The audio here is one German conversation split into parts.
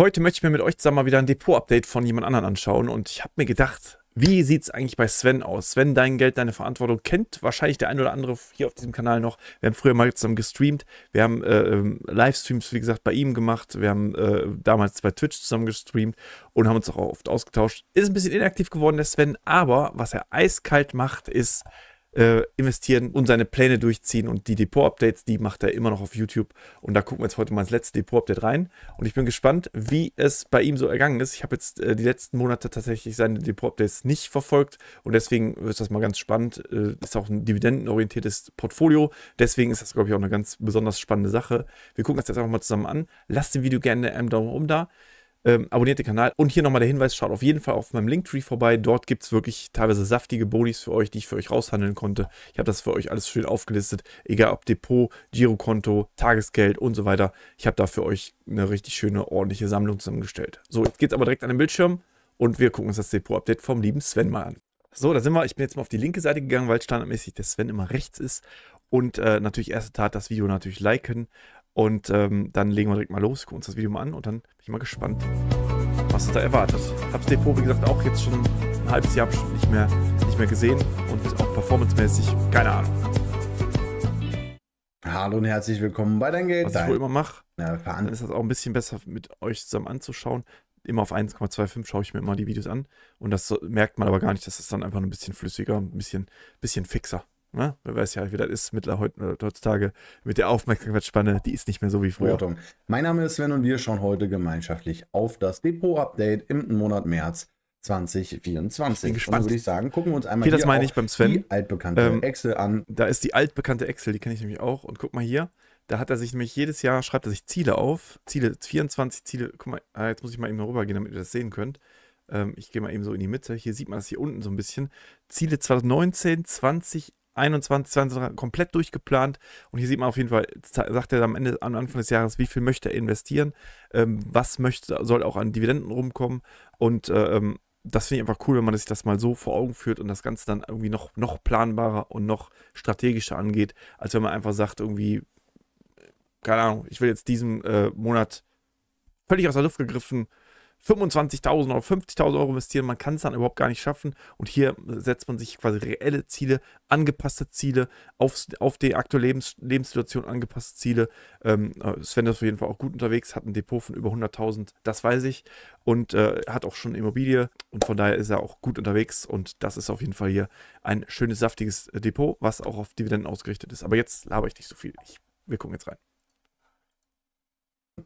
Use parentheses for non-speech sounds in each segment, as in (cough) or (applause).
Heute möchte ich mir mit euch zusammen mal wieder ein Depot-Update von jemand anderen anschauen und ich habe mir gedacht, wie sieht es eigentlich bei Sven aus? Sven, dein Geld, deine Verantwortung kennt wahrscheinlich der ein oder andere hier auf diesem Kanal noch. Wir haben früher mal zusammen gestreamt. Wir haben äh, ähm, Livestreams, wie gesagt, bei ihm gemacht. Wir haben äh, damals bei Twitch zusammen gestreamt und haben uns auch oft ausgetauscht. Ist ein bisschen inaktiv geworden, der Sven, aber was er eiskalt macht, ist äh, investieren und seine Pläne durchziehen. Und die Depot-Updates, die macht er immer noch auf YouTube. Und da gucken wir jetzt heute mal ins letzte Depot-Update rein. Und ich bin gespannt, wie es bei ihm so ergangen ist. Ich habe jetzt äh, die letzten Monate tatsächlich seine Depot-Updates nicht verfolgt. Und deswegen ist das mal ganz spannend. Äh, ist auch ein dividendenorientiertes Portfolio. Deswegen ist das, glaube ich, auch eine ganz besonders spannende Sache. Wir gucken uns das einfach mal zusammen an. Lasst dem Video gerne einen Daumen um da. Ähm, abonniert den Kanal. Und hier nochmal der Hinweis: schaut auf jeden Fall auf meinem Linktree vorbei. Dort gibt es wirklich teilweise saftige Bonis für euch, die ich für euch raushandeln konnte. Ich habe das für euch alles schön aufgelistet. Egal ob Depot, Girokonto, Tagesgeld und so weiter. Ich habe da für euch eine richtig schöne, ordentliche Sammlung zusammengestellt. So, jetzt geht es aber direkt an den Bildschirm und wir gucken uns das Depot-Update vom lieben Sven mal an. So, da sind wir. Ich bin jetzt mal auf die linke Seite gegangen, weil standardmäßig der Sven immer rechts ist. Und äh, natürlich erste Tat, das Video natürlich liken. Und ähm, dann legen wir direkt mal los, gucken uns das Video mal an und dann bin ich mal gespannt, was es da erwartet. Hab's Depot, wie gesagt, auch jetzt schon ein halbes Jahr nicht mehr, nicht mehr gesehen und auch performancemäßig, keine Ahnung. Hallo und herzlich willkommen bei Dein Geld. Was ich wohl immer mache, ja, dann ist das auch ein bisschen besser mit euch zusammen anzuschauen. Immer auf 1,25 schaue ich mir immer die Videos an und das merkt man aber gar nicht, das ist dann einfach ein bisschen flüssiger, ein bisschen, bisschen fixer. Ne? Man weiß ja, wie das ist mittlerweile äh, heutzutage mit der Aufmerksamkeitsspanne, die ist nicht mehr so wie früher. Mein Name ist Sven und wir schauen heute gemeinschaftlich auf das Depot-Update im Monat März 2024. Ich Bin also gespannt. Und würde ich sagen, gucken wir uns einmal hier, das meine ich beim Sven. die altbekannte ähm, Excel an. Da ist die altbekannte Excel, die kenne ich nämlich auch. Und guck mal hier, da hat er sich nämlich jedes Jahr, schreibt er sich Ziele auf. Ziele, 24 Ziele. Guck mal, ah, jetzt muss ich mal eben rübergehen, damit ihr das sehen könnt. Ähm, ich gehe mal eben so in die Mitte. Hier sieht man es hier unten so ein bisschen. Ziele 2019, 20, 21, 22 komplett durchgeplant. Und hier sieht man auf jeden Fall, sagt er am Ende, am Anfang des Jahres, wie viel möchte er investieren, ähm, was möchte, soll auch an Dividenden rumkommen. Und äh, ähm, das finde ich einfach cool, wenn man sich das mal so vor Augen führt und das Ganze dann irgendwie noch, noch planbarer und noch strategischer angeht, als wenn man einfach sagt, irgendwie, keine Ahnung, ich will jetzt diesen äh, Monat völlig aus der Luft gegriffen 25.000 oder 50.000 Euro investieren. Man kann es dann überhaupt gar nicht schaffen. Und hier setzt man sich quasi reelle Ziele, angepasste Ziele, auf, auf die aktuelle Lebens Lebenssituation angepasste Ziele. Ähm, äh, Sven ist auf jeden Fall auch gut unterwegs, hat ein Depot von über 100.000, das weiß ich. Und äh, hat auch schon Immobilie. Und von daher ist er auch gut unterwegs. Und das ist auf jeden Fall hier ein schönes, saftiges äh, Depot, was auch auf Dividenden ausgerichtet ist. Aber jetzt labere ich nicht so viel. Ich, wir gucken jetzt rein.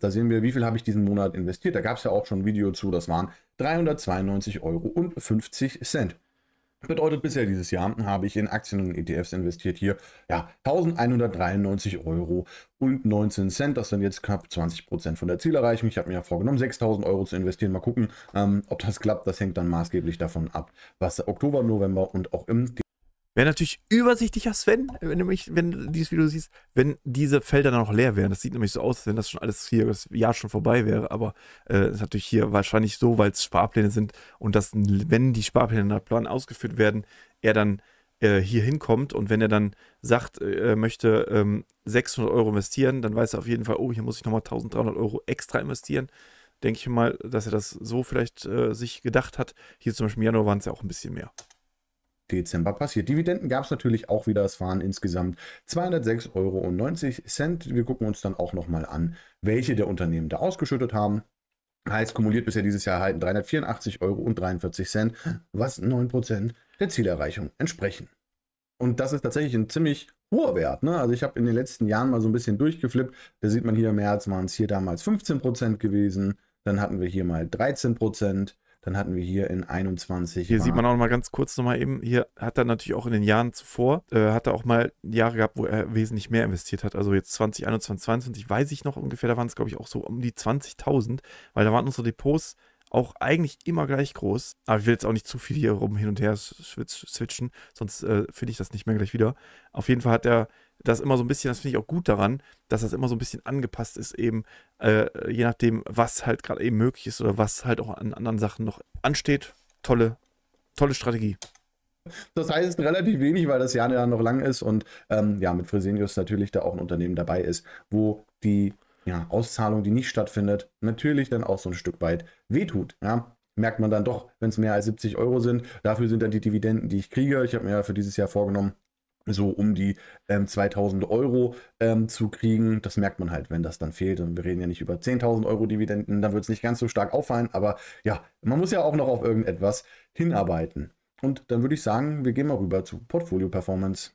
Da sehen wir, wie viel habe ich diesen Monat investiert. Da gab es ja auch schon ein Video zu, das waren 392,50 Euro. Bedeutet, bisher dieses Jahr habe ich in Aktien und ETFs investiert hier, ja, 1193 Euro und 19 Cent. Das sind jetzt knapp 20 Prozent von der Zielerreichung. Ich habe mir ja vorgenommen, 6000 Euro zu investieren. Mal gucken, ähm, ob das klappt. Das hängt dann maßgeblich davon ab, was Oktober, November und auch im Wäre natürlich übersichtlicher, Sven, wenn du, mich, wenn du dieses Video siehst, wenn diese Felder dann noch leer wären. Das sieht nämlich so aus, als wenn das schon alles hier, das Jahr schon vorbei wäre. Aber äh, ist natürlich hier wahrscheinlich so, weil es Sparpläne sind und dass, wenn die Sparpläne nach Plan ausgeführt werden, er dann äh, hier hinkommt und wenn er dann sagt, äh, er möchte ähm, 600 Euro investieren, dann weiß er auf jeden Fall, oh, hier muss ich nochmal 1300 Euro extra investieren denke ich mal, dass er das so vielleicht äh, sich gedacht hat. Hier zum Beispiel im Januar waren es ja auch ein bisschen mehr. Dezember passiert. Dividenden gab es natürlich auch wieder. Es waren insgesamt 206,90 Euro. Wir gucken uns dann auch nochmal an, welche der Unternehmen da ausgeschüttet haben. Heißt, kumuliert bisher dieses Jahr erhalten 384,43 Euro, was 9% der Zielerreichung entsprechen. Und das ist tatsächlich ein ziemlich hoher Wert. Ne? Also ich habe in den letzten Jahren mal so ein bisschen durchgeflippt. Da sieht man hier im März waren es hier damals 15% gewesen. Dann hatten wir hier mal 13%. Dann hatten wir hier in 21. Hier mal sieht man auch mal ganz kurz nochmal eben, hier hat er natürlich auch in den Jahren zuvor, äh, hat er auch mal Jahre gehabt, wo er wesentlich mehr investiert hat. Also jetzt 2021, 2022 weiß ich noch ungefähr, da waren es glaube ich auch so um die 20.000, weil da waren unsere Depots auch eigentlich immer gleich groß. Aber ich will jetzt auch nicht zu viel hier rum hin und her switchen, sonst äh, finde ich das nicht mehr gleich wieder. Auf jeden Fall hat er das immer so ein bisschen, das finde ich auch gut daran, dass das immer so ein bisschen angepasst ist, eben äh, je nachdem, was halt gerade eben möglich ist oder was halt auch an anderen Sachen noch ansteht. Tolle, tolle Strategie. Das heißt relativ wenig, weil das Jahr ja noch lang ist und ähm, ja, mit Fresenius natürlich da auch ein Unternehmen dabei ist, wo die ja, Auszahlung, die nicht stattfindet, natürlich dann auch so ein Stück weit wehtut. Ja? Merkt man dann doch, wenn es mehr als 70 Euro sind. Dafür sind dann die Dividenden, die ich kriege. Ich habe mir ja für dieses Jahr vorgenommen, so um die ähm, 2000 Euro ähm, zu kriegen. Das merkt man halt, wenn das dann fehlt. Und wir reden ja nicht über 10.000 Euro Dividenden, dann wird es nicht ganz so stark auffallen. Aber ja, man muss ja auch noch auf irgendetwas hinarbeiten. Und dann würde ich sagen, wir gehen mal rüber zu Portfolio Performance.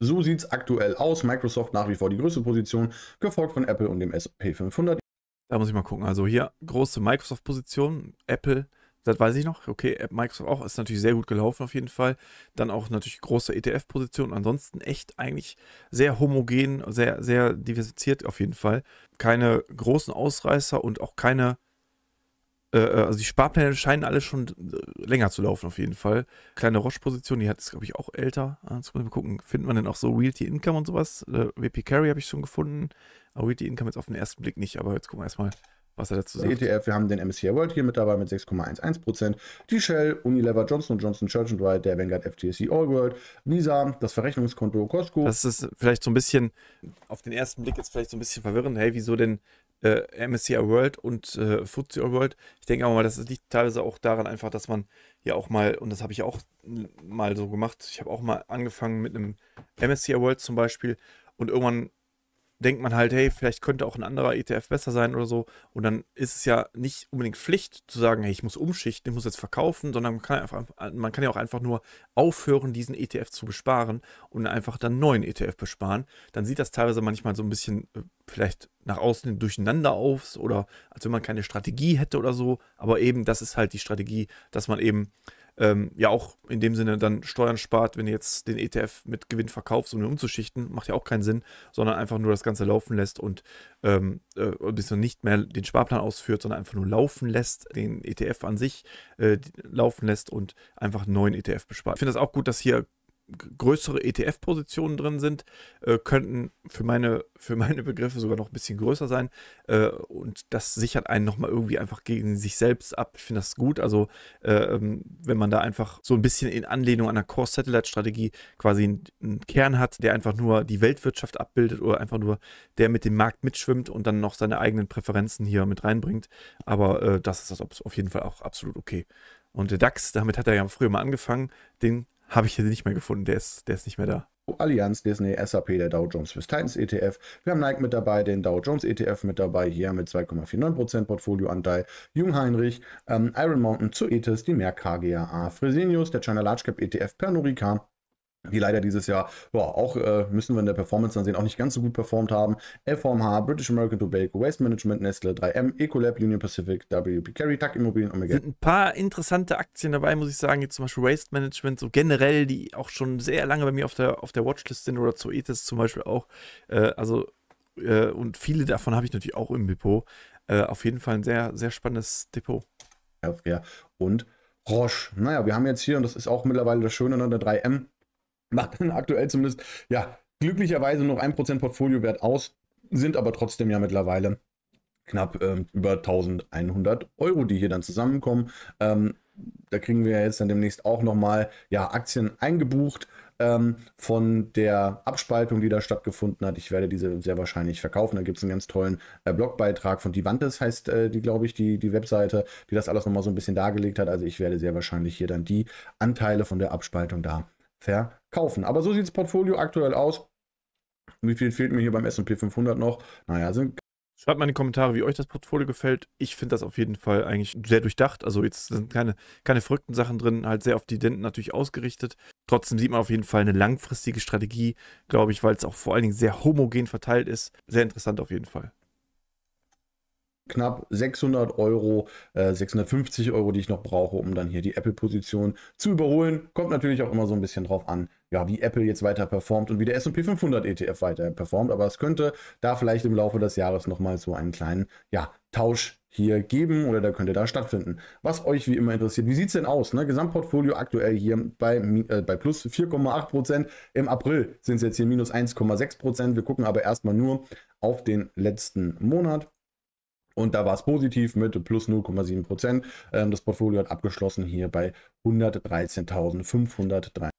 So sieht es aktuell aus. Microsoft nach wie vor die größte Position, gefolgt von Apple und dem SP 500. Da muss ich mal gucken. Also hier große Microsoft-Position, Apple das weiß ich noch. Okay, Microsoft auch. Ist natürlich sehr gut gelaufen auf jeden Fall. Dann auch natürlich große ETF-Position. Ansonsten echt eigentlich sehr homogen, sehr, sehr diversifiziert auf jeden Fall. Keine großen Ausreißer und auch keine. Äh, äh also die Sparpläne scheinen alle schon äh, länger zu laufen auf jeden Fall. Kleine Roche-Position, die hat es, glaube ich, auch älter. Ah, jetzt muss ich mal gucken, findet man denn auch so Realty Income und sowas? Äh, WP Carry habe ich schon gefunden. Aber Realty Income jetzt auf den ersten Blick nicht, aber jetzt gucken wir erstmal was er dazu sagt. ETF, wir haben den MSCI World hier mit dabei mit 6,11%. Die Shell, Unilever, Johnson Johnson, Church Dwight, der Vanguard FTSE All World, Visa, das Verrechnungskonto Costco. Das ist vielleicht so ein bisschen, auf den ersten Blick jetzt vielleicht so ein bisschen verwirrend. Hey, wieso denn äh, MSCI World und äh, FTSE All World? Ich denke aber mal, das liegt teilweise auch daran einfach, dass man ja auch mal, und das habe ich auch mal so gemacht, ich habe auch mal angefangen mit einem MSCI World zum Beispiel und irgendwann denkt man halt, hey, vielleicht könnte auch ein anderer ETF besser sein oder so. Und dann ist es ja nicht unbedingt Pflicht zu sagen, hey, ich muss umschichten, ich muss jetzt verkaufen, sondern man kann, einfach, man kann ja auch einfach nur aufhören, diesen ETF zu besparen und einfach dann neuen ETF besparen. Dann sieht das teilweise manchmal so ein bisschen äh, vielleicht nach außen durcheinander aus oder als wenn man keine Strategie hätte oder so. Aber eben, das ist halt die Strategie, dass man eben ähm, ja auch in dem Sinne dann Steuern spart, wenn ihr jetzt den ETF mit Gewinn verkauft, um ihn umzuschichten, macht ja auch keinen Sinn, sondern einfach nur das Ganze laufen lässt und ähm, äh, bisschen nicht mehr den Sparplan ausführt, sondern einfach nur laufen lässt, den ETF an sich äh, laufen lässt und einfach einen neuen ETF bespart. Ich finde das auch gut, dass hier größere ETF-Positionen drin sind, äh, könnten für meine, (laughs) für meine Begriffe sogar noch ein bisschen größer sein. Äh, und das sichert einen nochmal irgendwie einfach gegen sich selbst ab. Ich finde das gut. Also, äh, ähm, wenn man da einfach so ein bisschen in Anlehnung an der Core-Satellite-Strategie quasi einen, einen, Kern hat, der einfach nur die Weltwirtschaft abbildet oder einfach nur der mit dem Markt mitschwimmt und dann noch seine eigenen Präferenzen hier mit reinbringt. Aber äh, das ist das auf jeden Fall auch absolut okay. Und der DAX, damit hat er ja früher mal angefangen, den habe ich den nicht mehr gefunden. Der ist, der ist nicht mehr da. Oh, Allianz, Disney, SAP, der Dow Jones fürs Titans ETF. Wir haben Nike mit dabei, den Dow Jones ETF mit dabei, hier mit 2,49% Portfolioanteil. Jung Heinrich, ähm, Iron Mountain zu ETIS, die Merck KGAA, Fresenius, der China Large Cap ETF, Pernorica, die leider dieses Jahr ja, auch, äh, müssen wir in der Performance dann sehen, auch nicht ganz so gut performt haben. FOMH, British American Tobacco, Waste Management, Nestle, 3M, Ecolab, Union Pacific, WP Carry, TAC Immobilien, Omega. Sind ein paar interessante Aktien dabei, muss ich sagen. Jetzt zum Beispiel Waste Management, so generell, die auch schon sehr lange bei mir auf der, auf der Watchlist sind oder Zoetis zum Beispiel auch. Äh, also, äh, und viele davon habe ich natürlich auch im Depot. Äh, auf jeden Fall ein sehr, sehr spannendes Depot. Healthcare und Roche. Naja, wir haben jetzt hier, und das ist auch mittlerweile das Schöne, an ne, der 3M macht dann aktuell zumindest, ja, glücklicherweise noch 1% Portfoliowert aus, sind aber trotzdem ja mittlerweile knapp ähm, über 1100 Euro, die hier dann zusammenkommen. Ähm, da kriegen wir jetzt dann demnächst auch nochmal ja, Aktien eingebucht ähm, von der Abspaltung, die da stattgefunden hat. Ich werde diese sehr wahrscheinlich verkaufen. Da gibt es einen ganz tollen äh, Blogbeitrag von Divantes, heißt äh, die, glaube ich, die, die Webseite, die das alles nochmal so ein bisschen dargelegt hat. Also ich werde sehr wahrscheinlich hier dann die Anteile von der Abspaltung da verkaufen kaufen. Aber so sieht das Portfolio aktuell aus. Wie viel fehlt mir hier beim S&P 500 noch? Naja, sind Schreibt mal in die Kommentare, wie euch das Portfolio gefällt. Ich finde das auf jeden Fall eigentlich sehr durchdacht. Also jetzt sind keine, keine verrückten Sachen drin, halt sehr auf Dividenden natürlich ausgerichtet. Trotzdem sieht man auf jeden Fall eine langfristige Strategie, glaube ich, weil es auch vor allen Dingen sehr homogen verteilt ist. Sehr interessant auf jeden Fall knapp 600 Euro, äh, 650 Euro, die ich noch brauche, um dann hier die Apple-Position zu überholen. Kommt natürlich auch immer so ein bisschen drauf an, ja, wie Apple jetzt weiter performt und wie der S&P 500 ETF weiter performt. Aber es könnte da vielleicht im Laufe des Jahres nochmal so einen kleinen, ja, Tausch hier geben oder da könnte da stattfinden. Was euch wie immer interessiert, wie sieht es denn aus? Ne? Gesamtportfolio aktuell hier bei, äh, bei plus 4,8%. Im April sind es jetzt hier minus 1,6%. Wir gucken aber erstmal nur auf den letzten Monat. Und da war es positiv mit plus 0,7 Prozent. Ähm, das Portfolio hat abgeschlossen hier bei 113.503.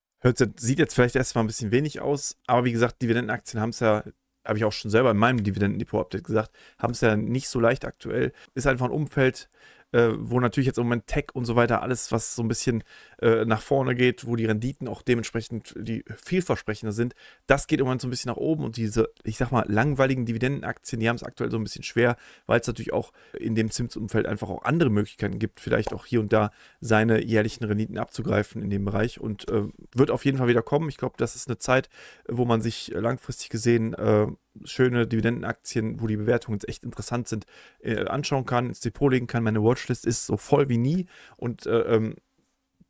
Sieht jetzt vielleicht erstmal ein bisschen wenig aus, aber wie gesagt, Dividendenaktien haben es ja habe ich auch schon selber in meinem Dividendendepot-Update gesagt, haben es ja nicht so leicht aktuell. Ist einfach ein Umfeld, äh, wo natürlich jetzt im Moment Tech und so weiter alles, was so ein bisschen äh, nach vorne geht, wo die Renditen auch dementsprechend die vielversprechender sind, das geht im Moment so ein bisschen nach oben und diese, ich sag mal, langweiligen Dividendenaktien, die haben es aktuell so ein bisschen schwer, weil es natürlich auch in dem Zinsumfeld einfach auch andere Möglichkeiten gibt, vielleicht auch hier und da seine jährlichen Renditen abzugreifen in dem Bereich und äh, wird auf jeden Fall wieder kommen. Ich glaube, das ist eine Zeit, wo man sich langfristig gesehen äh, schöne Dividendenaktien, wo die Bewertungen echt interessant sind, äh, anschauen kann, ins Depot legen kann. Meine Watchlist ist so voll wie nie und äh, ähm,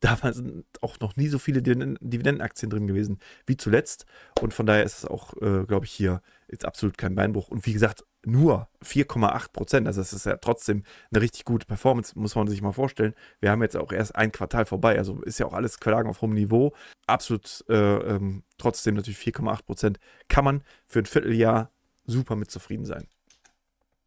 (laughs) da sind auch noch nie so viele Dividendenaktien drin gewesen wie zuletzt. Und von daher ist es auch, äh, glaube ich, hier jetzt absolut kein Beinbruch. Und wie gesagt, nur 4,8 Prozent. Also es ist ja trotzdem eine richtig gute Performance, muss man sich mal vorstellen. Wir haben jetzt auch erst ein Quartal vorbei. Also ist ja auch alles Klagen auf hohem Niveau. Absolut äh, ähm, trotzdem natürlich 4,8 Prozent. Kann man für ein Vierteljahr super mit zufrieden sein.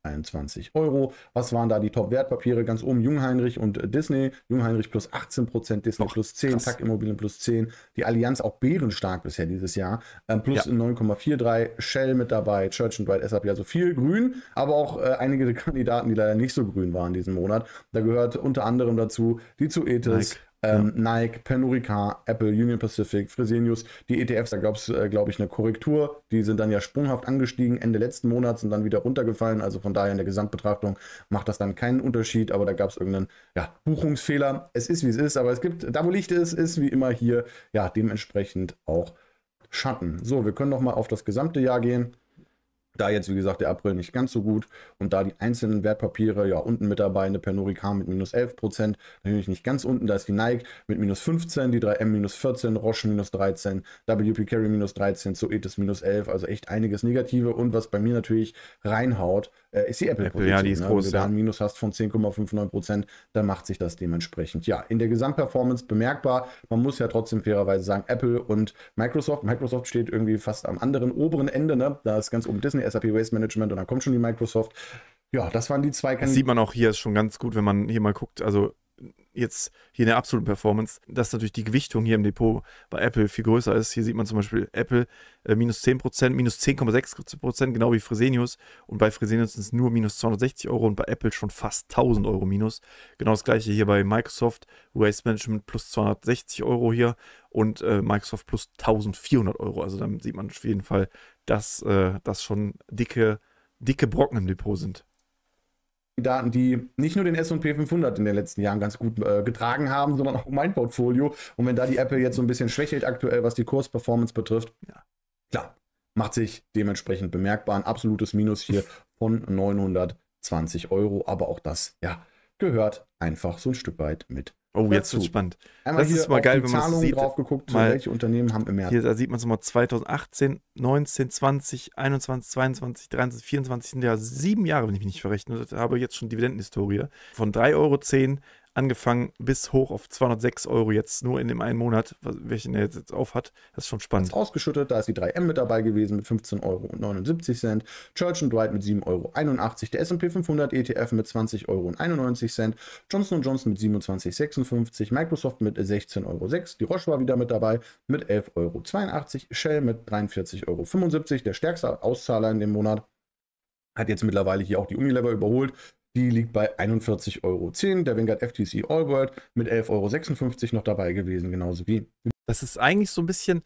21 Euro. Was waren da die Top-Wertpapiere? Ganz oben Jungheinrich und äh, Disney. Jungheinrich plus 18 Prozent, Disney Och, plus 10, krass. Immobilien plus 10. Die Allianz auch bärenstark bisher dieses Jahr. Ähm, plus ja. 9,43. Shell mit dabei, Church and Dwight, SAP. Also viel grün, aber auch äh, einige Kandidaten, die leider nicht so grün waren diesen Monat. Da gehört unter anderem dazu die zu Ethis, ähm, ja. Nike, Panurica, Apple, Union Pacific, Fresenius, die ETFs, da gab es, äh, glaube ich, eine Korrektur. Die sind dann ja sprunghaft angestiegen Ende letzten Monats und dann wieder runtergefallen. Also von daher in der Gesamtbetrachtung macht das dann keinen Unterschied, aber da gab es irgendeinen ja, Buchungsfehler. Es ist, wie es ist, aber es gibt, da wo Licht ist, ist wie immer hier ja dementsprechend auch Schatten. So, wir können nochmal auf das gesamte Jahr gehen. Da jetzt, wie gesagt, der April nicht ganz so gut und da die einzelnen Wertpapiere ja unten mit dabei, eine Pernorica mit minus 11%, Prozent, natürlich nicht ganz unten, da ist die Nike mit minus 15, die 3M minus 14, Roche minus 13, WP Carry minus 13, Zoetis minus 11, also echt einiges Negative und was bei mir natürlich reinhaut, äh, ist die Apple-Position. Apple, ja, die ist ne? groß. Wenn du da ein Minus hast von 10,59 Prozent, dann macht sich das dementsprechend. Ja, in der Gesamtperformance bemerkbar. Man muss ja trotzdem fairerweise sagen, Apple und Microsoft. Microsoft steht irgendwie fast am anderen oberen Ende. Ne? Da ist ganz oben Disney, SAP Waste Management und dann kommt schon die Microsoft. Ja, das waren die zwei Kandidaten. Das sieht man auch hier schon ganz gut, wenn man hier mal guckt. Also jetzt hier in der absoluten Performance, dass natürlich die Gewichtung hier im Depot bei Apple viel größer ist. Hier sieht man zum Beispiel Apple äh, minus 10%, minus 10,6%, genau wie Fresenius. Und bei Fresenius sind es nur minus 260 Euro und bei Apple schon fast 1000 Euro minus. Genau das gleiche hier bei Microsoft, Waste Management plus 260 Euro hier und äh, Microsoft plus 1400 Euro. Also dann sieht man auf jeden Fall, dass äh, das schon dicke, dicke Brocken im Depot sind. Daten, die nicht nur den S&P 500 in den letzten Jahren ganz gut äh, getragen haben, sondern auch mein Portfolio. Und wenn da die Apple jetzt so ein bisschen schwächelt aktuell, was die Kursperformance betrifft, ja, klar, macht sich dementsprechend bemerkbar. Ein absolutes Minus hier von 920 Euro, aber auch das, ja, gehört einfach so ein Stück weit mit Oh, jetzt zu. wird's spannend. Einmal das ist mal geil, wenn man Zahlungen sieht. drauf geguckt, mal, welche Unternehmen haben im März. Hier, da sieht man es mal 2018, 19, 20, 21, 22, 23, 24 sind ja sieben Jahre, wenn ich mich nicht verrechnet habe, jetzt schon Dividendenhistorie. Von 3,10 Euro angefangen bis hoch auf 206 Euro jetzt nur in dem einen Monat, welchen er jetzt auf hat. Das ist schon spannend. Ist ausgeschüttet, da ist die 3M mit dabei gewesen mit 15,79 Euro, Church Dwight mit 7,81 Euro, der S&P 500 ETF mit 20,91 Euro, Johnson Johnson mit 27,56, Microsoft mit 16,06 Euro, die Roche war wieder mit dabei mit 11,82 Euro, Shell mit 43,75 Euro, der stärkste Auszahler in dem Monat. Hat jetzt mittlerweile hier auch die Unilever überholt die liegt bei 41,10 Euro. Der Vanguard FTC Allbird mit 11,56 Euro noch dabei gewesen, genauso wie. Das ist eigentlich so ein bisschen.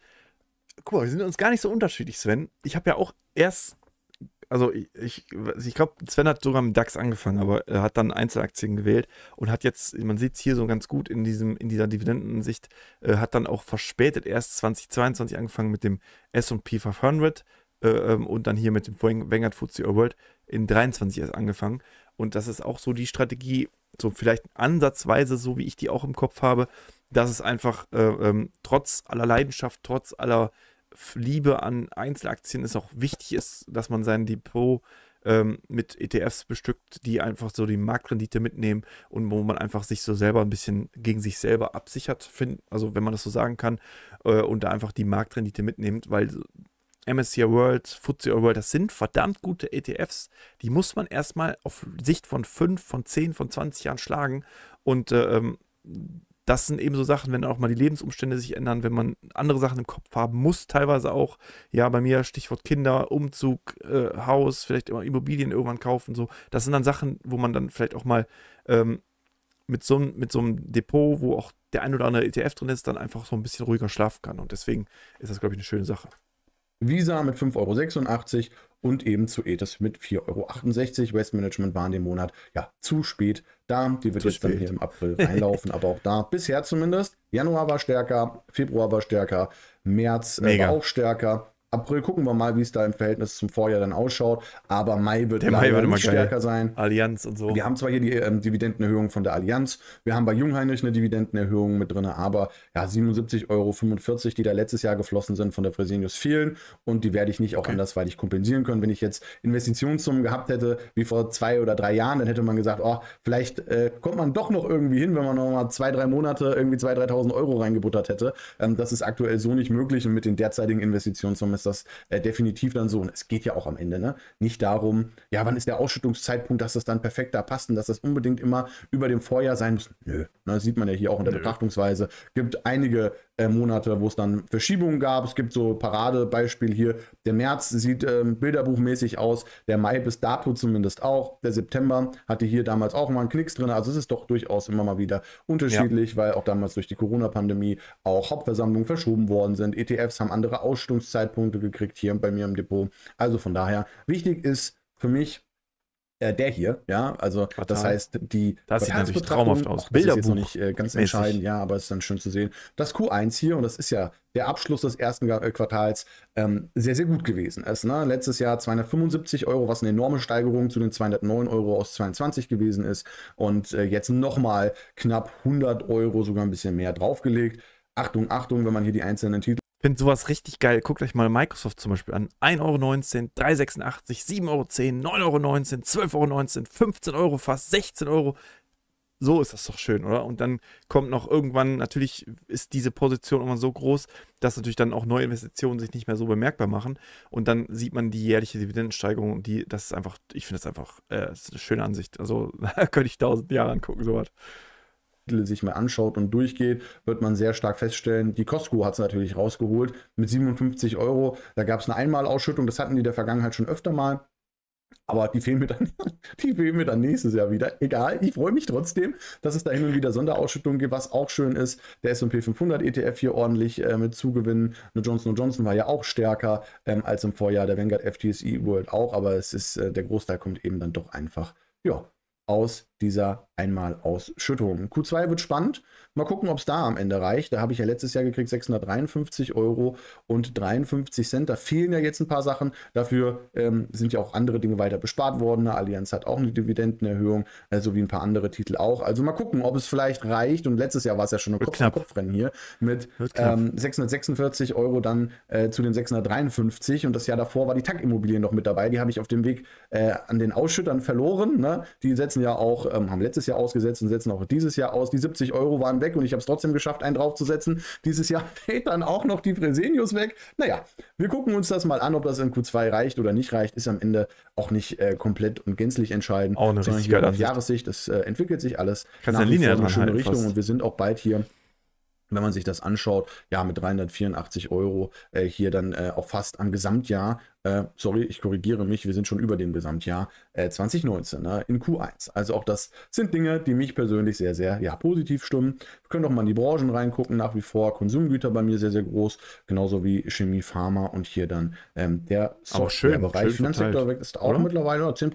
Guck mal, wir sind uns gar nicht so unterschiedlich, Sven. Ich habe ja auch erst. Also, ich, ich, ich glaube, Sven hat sogar mit DAX angefangen, aber er hat dann Einzelaktien gewählt und hat jetzt, man sieht es hier so ganz gut in, diesem, in dieser Dividendensicht, äh, hat dann auch verspätet erst 2022 angefangen mit dem SP 500 äh, ähm, und dann hier mit dem Vanguard FTSE World in 2023 erst angefangen. Und das ist auch so die Strategie, so vielleicht ansatzweise, so wie ich die auch im Kopf habe, dass es einfach äh, ähm, trotz aller Leidenschaft, trotz aller Liebe an Einzelaktien ist auch wichtig ist, dass man sein Depot ähm, mit ETFs bestückt, die einfach so die Marktrendite mitnehmen und wo man einfach sich so selber ein bisschen gegen sich selber absichert, find, also wenn man das so sagen kann, äh, und da einfach die Marktrendite mitnimmt, weil MSCI World, FTSE World, das sind verdammt gute ETFs. Die muss man erstmal auf Sicht von 5, von 10, von 20 Jahren schlagen. Und äh, ähm, das sind eben so Sachen, wenn auch mal die Lebensumstände sich ändern, wenn man andere Sachen im Kopf haben muss, teilweise auch, ja, bei mir Stichwort Kinder, Umzug, äh, Haus, vielleicht immer Immobilien irgendwann kaufen, so. Das sind dann Sachen, wo man dann vielleicht auch mal ähm, mit, so, mit so einem Depot, wo auch der ein oder andere ETF drin ist, dann einfach so ein bisschen ruhiger schlafen kann. Und deswegen ist das, glaube ich, eine schöne Sache. Visa mit 5,86 Euro und eben zu Ethos mit 4,68 Euro. Westmanagement waren den Monat ja zu spät da. Die wird zu jetzt spät. dann hier im April reinlaufen, (laughs) aber auch da bisher zumindest. Januar war stärker, Februar war stärker, März äh, war auch stärker. April gucken wir mal, wie es da im Verhältnis zum Vorjahr dann ausschaut. Aber Mai wird, der Mai wird immer stärker geil. sein. Allianz und so. Wir haben zwar hier die ähm, Dividendenerhöhung von der Allianz, wir haben bei Jungheinrich eine Dividendenerhöhung mit drin, aber ja, 77,45 Euro, die da letztes Jahr geflossen sind von der Fresenius fehlen und die werde ich nicht auch okay. andersweitig kompensieren können. Wenn ich jetzt Investitionssummen gehabt hätte, wie vor zwei oder drei Jahren, dann hätte man gesagt, oh, vielleicht äh, kommt man doch noch irgendwie hin, wenn man nochmal zwei, drei Monate irgendwie 2.000, 3.000 Euro reingebuttert hätte. Ähm, das ist aktuell so nicht möglich und mit den derzeitigen Investitionssummen ist das äh, definitiv dann so. Und es geht ja auch am Ende ne? nicht darum, ja, wann ist der Ausschüttungszeitpunkt, dass das dann perfekt da passt und dass das unbedingt immer über dem Vorjahr sein muss. Nö, ne? das sieht man ja hier auch in der Nö. Betrachtungsweise. Gibt einige äh, Monate, wo es dann Verschiebungen gab. Es gibt so Paradebeispiel hier. Der März sieht ähm, bilderbuchmäßig aus, der Mai bis dato zumindest auch. Der September hatte hier damals auch mal einen Knicks drin. Also es ist doch durchaus immer mal wieder unterschiedlich, ja. weil auch damals durch die Corona-Pandemie auch Hauptversammlungen verschoben worden sind. ETFs haben andere Ausstellungszeitpunkte gekriegt hier bei mir im Depot. Also von daher, wichtig ist für mich, äh, der hier, ja, also Quartal. das heißt, die das sieht natürlich traumhaft aus. Bilder sind nicht äh, ganz mäßig. entscheidend, ja, aber es ist dann schön zu sehen. Das Q1 hier, und das ist ja der Abschluss des ersten äh, Quartals, ähm, sehr, sehr gut gewesen ist. Ne? Letztes Jahr 275 Euro, was eine enorme Steigerung zu den 209 Euro aus 22 gewesen ist. Und äh, jetzt nochmal knapp 100 Euro, sogar ein bisschen mehr draufgelegt. Achtung, Achtung, wenn man hier die einzelnen Titel finde sowas richtig geil. Guckt euch mal Microsoft zum Beispiel an. 1,19 Euro, 3,86 Euro, 7,10 Euro, 9,19 Euro, 12,19 Euro, 15 Euro fast, 16 Euro. So ist das doch schön, oder? Und dann kommt noch irgendwann, natürlich ist diese Position immer so groß, dass natürlich dann auch neue Investitionen sich nicht mehr so bemerkbar machen. Und dann sieht man die jährliche Dividendensteigerung und die, das ist einfach, ich finde das einfach, äh, das ist eine schöne Ansicht. Also (laughs) könnte ich tausend Jahre angucken, sowas. Titel sich mal anschaut und durchgeht, wird man sehr stark feststellen, die Costco hat es natürlich rausgeholt mit 57 Euro. Da gab es eine Einmalausschüttung, das hatten die in der Vergangenheit schon öfter mal. Aber die fehlen, mir dann, (laughs) die fehlen mir dann nächstes Jahr wieder. Egal, ich freue mich trotzdem, dass es da hin und wieder Sonderausschüttungen gibt, was auch schön ist. Der SP 500 ETF hier ordentlich äh, mit zugewinnen. Eine Johnson Johnson war ja auch stärker ähm, als im Vorjahr. Der Vanguard FTSE World auch, aber es ist, äh, der Großteil kommt eben dann doch einfach ja, aus dieser Einmalausschüttung. Q2 wird spannend. Mal gucken, ob es da am Ende reicht. Da habe ich ja letztes Jahr gekriegt 653 Euro und 53 Cent. Da fehlen ja jetzt ein paar Sachen. Dafür ähm, sind ja auch andere Dinge weiter bespart worden. Eine Allianz hat auch eine Dividendenerhöhung, so also wie ein paar andere Titel auch. Also mal gucken, ob es vielleicht reicht. Und letztes Jahr war es ja schon ein Kopf Kopfrennen hier mit ähm, 646 Euro dann äh, zu den 653. Und das Jahr davor war die TAG-Immobilien noch mit dabei. Die habe ich auf dem Weg äh, an den Ausschüttern verloren. Ne? Die setzen ja auch ähm, haben letztes Jahr ausgesetzt und setzen auch dieses Jahr aus. Die 70 Euro waren weg und ich habe es trotzdem geschafft, einen draufzusetzen. Dieses Jahr (laughs) fällt dann auch noch die Fresenius weg. Naja, wir gucken uns das mal an, ob das in Q2 reicht oder nicht reicht. Ist am Ende auch nicht äh, komplett und gänzlich entscheidend. Auch eine richtig Sicht, Jahressicht, das äh, entwickelt sich alles. Kannst eine Linie dran eine schöne halten, Richtung fast. und wir sind auch bald hier wenn man sich das anschaut, ja, mit 384 Euro äh, hier dann äh, auch fast am Gesamtjahr, äh, sorry, ich korrigiere mich, wir sind schon über dem Gesamtjahr 2019 äh, ne, in Q1. Also auch das sind Dinge, die mich persönlich sehr, sehr ja, positiv stimmen. Wir können doch mal in die Branchen reingucken, nach wie vor Konsumgüter bei mir sehr, sehr groß, genauso wie Chemie, Pharma und hier dann ähm, der Softwarebereich. Finanzsektor ist auch oder? mittlerweile 10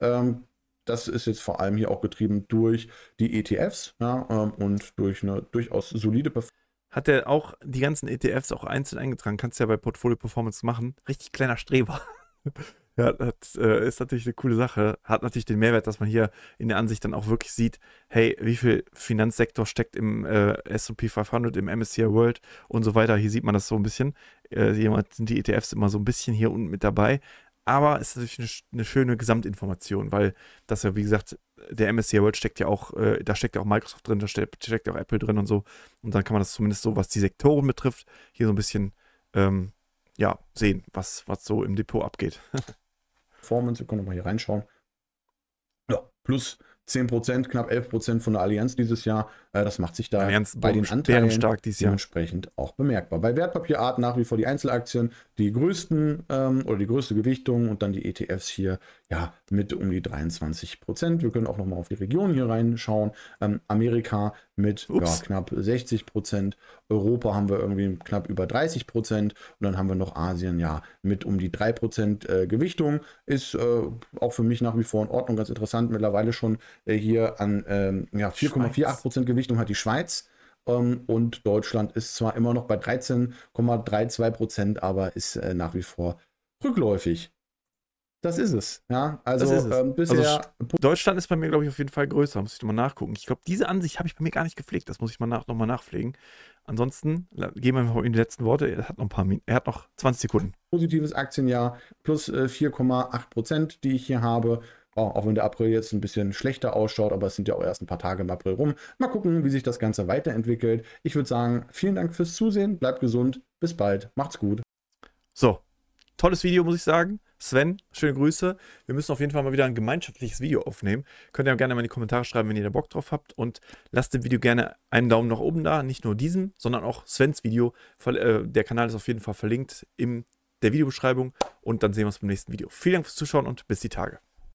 Ähm, das ist jetzt vor allem hier auch getrieben durch die ETFs ja, ähm, und durch eine durchaus solide Performance. Hat er auch die ganzen ETFs auch einzeln eingetragen? Kannst du ja bei Portfolio Performance machen. Richtig kleiner Streber. (laughs) ja, das äh, ist natürlich eine coole Sache. Hat natürlich den Mehrwert, dass man hier in der Ansicht dann auch wirklich sieht, hey, wie viel Finanzsektor steckt im äh, S&P 500, im MSCI World und so weiter. Hier sieht man das so ein bisschen. Äh, jemand sind die ETFs immer so ein bisschen hier unten mit dabei aber es ist natürlich eine, eine, schöne Gesamtinformation, weil das ja, wie gesagt, der MSCI World steckt ja auch, äh, da steckt ja auch Microsoft drin, da steckt, steckt ja auch Apple drin und so. Und dann kann man das zumindest so, was die Sektoren betrifft, hier so ein bisschen ähm, ja, sehen, was, was so im Depot abgeht. (laughs) Performance, wir können mal hier reinschauen. Ja, plus 10%, knapp 11% von der Allianz dieses Jahr. Äh, das macht sich da ja, bei den Anteilen stark dementsprechend auch bemerkbar. Bei Wertpapierart nach wie vor die Einzelaktien die größten ähm, oder die größte Gewichtung und dann die ETFs hier ja mit um die 23 Prozent. Wir können auch nochmal auf die Region hier reinschauen. Ähm, Amerika mit ja, knapp 60 Prozent. Europa haben wir irgendwie knapp über 30 Prozent. Und dann haben wir noch Asien ja mit um die 3 Prozent äh, Gewichtung. Ist äh, auch für mich nach wie vor in Ordnung, ganz interessant. Mittlerweile schon äh, hier an ähm, ja, 4,48 Prozent Gewichtung Richtung hat die Schweiz ähm, und Deutschland ist zwar immer noch bei 13,32 Prozent, aber ist äh, nach wie vor rückläufig. Das ist es. Ja, also, ist es. Ähm, bisher. Also, Deutschland ist bei mir, glaube ich, auf jeden Fall größer. Muss ich nochmal nachgucken. Ich glaube, diese Ansicht habe ich bei mir gar nicht gepflegt. Das muss ich mal nach, nochmal nachpflegen. Ansonsten gehen wir mal in die letzten Worte. Er hat noch ein paar er hat noch 20 Sekunden. Positives Aktienjahr plus 4,8 äh, Prozent, die ich hier habe auch wenn der April jetzt ein bisschen schlechter ausschaut, aber es sind ja auch erst ein paar Tage im April rum. Mal gucken, wie sich das Ganze weiterentwickelt. Ich würde sagen, vielen Dank fürs Zusehen, bleibt gesund, bis bald, macht's gut. So, tolles Video, muss ich sagen. Sven, schöne Grüße. Wir müssen auf jeden Fall mal wieder ein gemeinschaftliches Video aufnehmen. Könnt ihr gerne mal in die Kommentare schreiben, wenn ihr da Bock drauf habt. Und lasst dem Video gerne einen Daumen nach oben da. Nicht nur diesem, sondern auch Svens Video. Äh, der Kanal ist auf jeden Fall verlinkt in der Videobeschreibung. Und dann sehen wir uns beim nächsten Video. Vielen Dank fürs Zuschauen und bis die Tage.